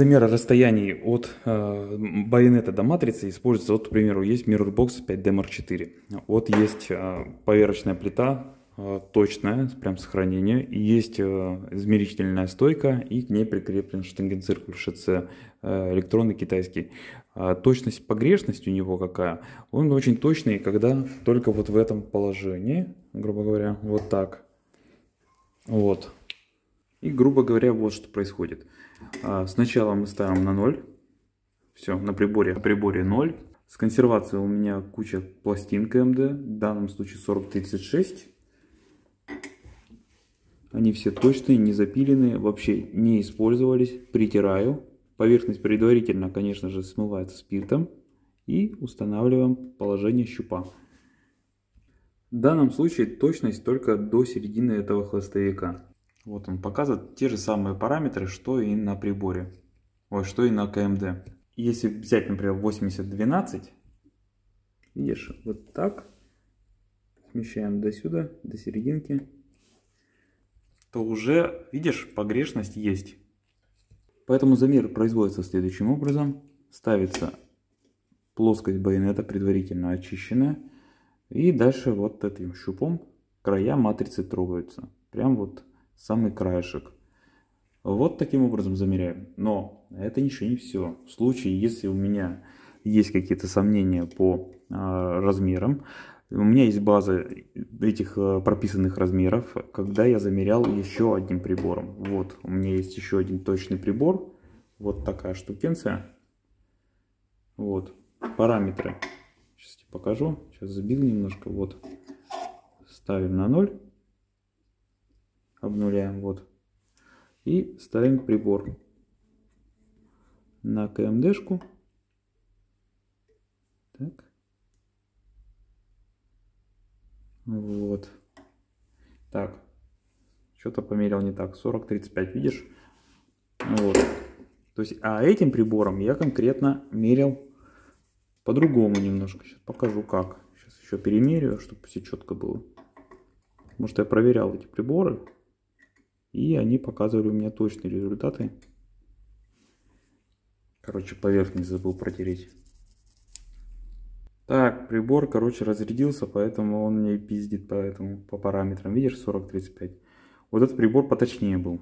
замера расстояний от э, байонета до матрицы используется, вот, к примеру, есть Mirrorbox 5D Mark IV. Вот есть э, поверочная плита, э, точная, прям сохранение, и есть э, измерительная стойка, и к ней прикреплен штангенциркуль ШЦ э, электронный китайский. Э, точность, погрешность у него какая? Он очень точный, когда только вот в этом положении, грубо говоря, вот так. Вот, и, грубо говоря, вот что происходит. А, сначала мы ставим на 0. Все, на приборе, на приборе 0. С консервацией у меня куча пластин КМД, в данном случае 4036. Они все точные, не запиленные, вообще не использовались. Притираю. Поверхность предварительно, конечно же, смывается спиртом. И устанавливаем положение щупа. В данном случае точность только до середины этого хвостовика. Вот он показывает те же самые параметры, что и на приборе, ой, что и на КМД. Если взять, например, 8012, видишь, вот так, смещаем до сюда, до серединки, то уже, видишь, погрешность есть. Поэтому замер производится следующим образом. Ставится плоскость байонета предварительно очищенная. И дальше вот этим щупом края матрицы трогаются. Прям вот самый краешек. Вот таким образом замеряем. Но это еще не все. В случае, если у меня есть какие-то сомнения по э, размерам, у меня есть база этих э, прописанных размеров, когда я замерял еще одним прибором. Вот, у меня есть еще один точный прибор. Вот такая штукенция. Вот, параметры. Сейчас тебе покажу. Сейчас забил немножко. Вот, ставим на 0 обнуляем, вот. И ставим прибор на КМДшку. Так. Вот. Так. Что-то померил не так. 40-35, видишь? Вот. То есть, а этим прибором я конкретно мерил по-другому немножко. Сейчас покажу как. Сейчас еще перемерю, чтобы все четко было. Может, я проверял эти приборы. И они показывали у меня точные результаты. Короче, поверхность забыл протереть. Так, прибор, короче, разрядился, поэтому он мне пиздит поэтому по параметрам. Видишь, 40-35. Вот этот прибор поточнее был.